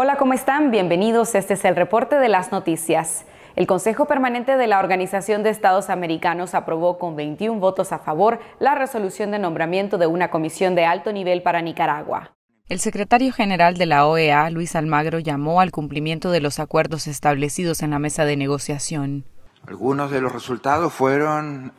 Hola, ¿cómo están? Bienvenidos. Este es el reporte de las noticias. El Consejo Permanente de la Organización de Estados Americanos aprobó con 21 votos a favor la resolución de nombramiento de una comisión de alto nivel para Nicaragua. El secretario general de la OEA, Luis Almagro, llamó al cumplimiento de los acuerdos establecidos en la mesa de negociación. Algunos de los resultados fueron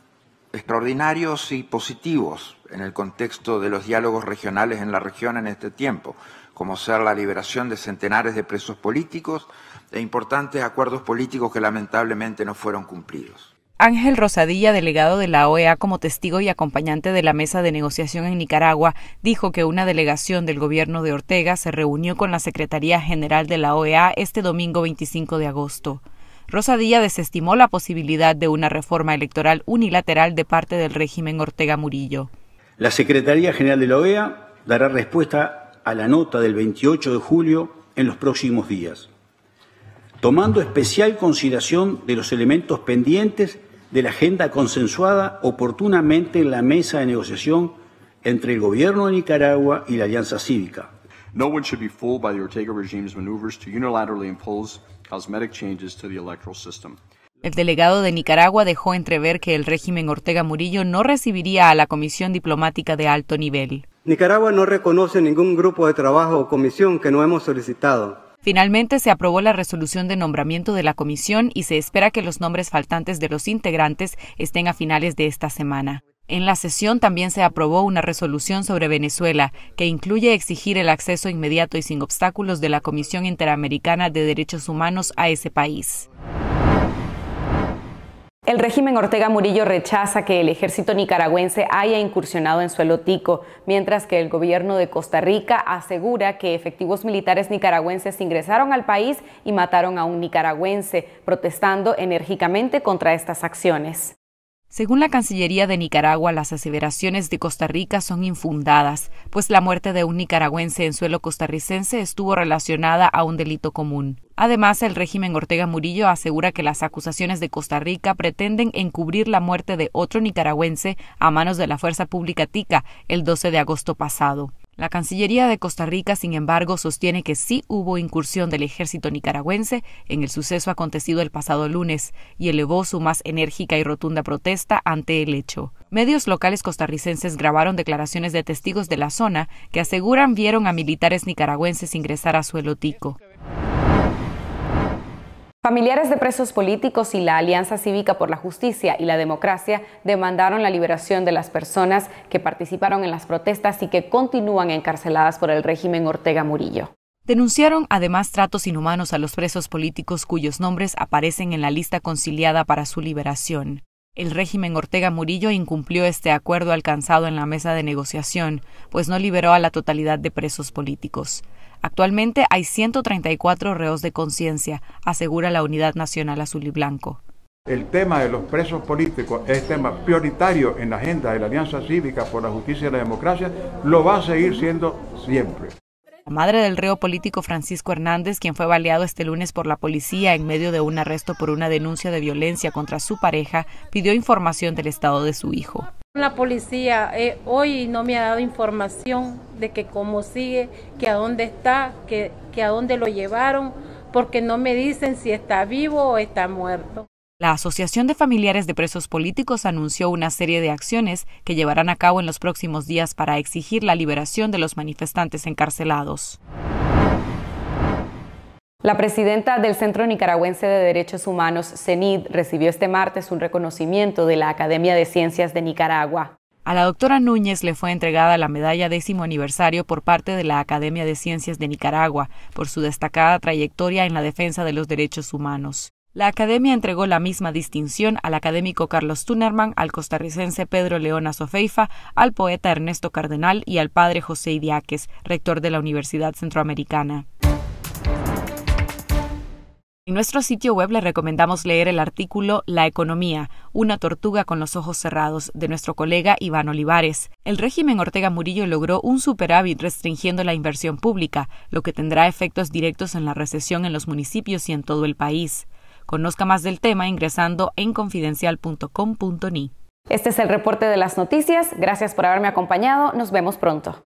extraordinarios y positivos en el contexto de los diálogos regionales en la región en este tiempo, como ser la liberación de centenares de presos políticos e importantes acuerdos políticos que lamentablemente no fueron cumplidos. Ángel Rosadilla, delegado de la OEA como testigo y acompañante de la mesa de negociación en Nicaragua, dijo que una delegación del gobierno de Ortega se reunió con la Secretaría General de la OEA este domingo 25 de agosto. Rosadilla desestimó la posibilidad de una reforma electoral unilateral de parte del régimen Ortega Murillo. La Secretaría General de la OEA dará respuesta a la nota del 28 de julio en los próximos días, tomando especial consideración de los elementos pendientes de la agenda consensuada oportunamente en la mesa de negociación entre el gobierno de Nicaragua y la Alianza Cívica. El delegado de Nicaragua dejó entrever que el régimen Ortega Murillo no recibiría a la comisión diplomática de alto nivel. Nicaragua no reconoce ningún grupo de trabajo o comisión que no hemos solicitado. Finalmente se aprobó la resolución de nombramiento de la comisión y se espera que los nombres faltantes de los integrantes estén a finales de esta semana. En la sesión también se aprobó una resolución sobre Venezuela que incluye exigir el acceso inmediato y sin obstáculos de la Comisión Interamericana de Derechos Humanos a ese país. El régimen Ortega Murillo rechaza que el ejército nicaragüense haya incursionado en suelo tico, mientras que el gobierno de Costa Rica asegura que efectivos militares nicaragüenses ingresaron al país y mataron a un nicaragüense, protestando enérgicamente contra estas acciones. Según la Cancillería de Nicaragua, las aseveraciones de Costa Rica son infundadas, pues la muerte de un nicaragüense en suelo costarricense estuvo relacionada a un delito común. Además, el régimen Ortega Murillo asegura que las acusaciones de Costa Rica pretenden encubrir la muerte de otro nicaragüense a manos de la Fuerza Pública Tica el 12 de agosto pasado. La Cancillería de Costa Rica, sin embargo, sostiene que sí hubo incursión del ejército nicaragüense en el suceso acontecido el pasado lunes y elevó su más enérgica y rotunda protesta ante el hecho. Medios locales costarricenses grabaron declaraciones de testigos de la zona que aseguran vieron a militares nicaragüenses ingresar a su tico. Familiares de presos políticos y la Alianza Cívica por la Justicia y la Democracia demandaron la liberación de las personas que participaron en las protestas y que continúan encarceladas por el régimen Ortega Murillo. Denunciaron además tratos inhumanos a los presos políticos cuyos nombres aparecen en la lista conciliada para su liberación. El régimen Ortega Murillo incumplió este acuerdo alcanzado en la mesa de negociación, pues no liberó a la totalidad de presos políticos. Actualmente hay 134 reos de conciencia, asegura la Unidad Nacional Azul y Blanco. El tema de los presos políticos es tema prioritario en la agenda de la Alianza Cívica por la Justicia y la Democracia, lo va a seguir siendo siempre. La madre del reo político Francisco Hernández, quien fue baleado este lunes por la policía en medio de un arresto por una denuncia de violencia contra su pareja, pidió información del estado de su hijo. La policía eh, hoy no me ha dado información de que cómo sigue, que a dónde está, que, que a dónde lo llevaron, porque no me dicen si está vivo o está muerto. La Asociación de Familiares de Presos Políticos anunció una serie de acciones que llevarán a cabo en los próximos días para exigir la liberación de los manifestantes encarcelados. La presidenta del Centro Nicaragüense de Derechos Humanos, CENID, recibió este martes un reconocimiento de la Academia de Ciencias de Nicaragua. A la doctora Núñez le fue entregada la medalla décimo aniversario por parte de la Academia de Ciencias de Nicaragua por su destacada trayectoria en la defensa de los derechos humanos. La academia entregó la misma distinción al académico Carlos Tunerman, al costarricense Pedro Leona Sofeifa, al poeta Ernesto Cardenal y al padre José Idiáquez, rector de la Universidad Centroamericana. En nuestro sitio web le recomendamos leer el artículo La economía, una tortuga con los ojos cerrados, de nuestro colega Iván Olivares. El régimen Ortega Murillo logró un superávit restringiendo la inversión pública, lo que tendrá efectos directos en la recesión en los municipios y en todo el país. Conozca más del tema ingresando en confidencial.com.ni. Este es el reporte de las noticias. Gracias por haberme acompañado. Nos vemos pronto.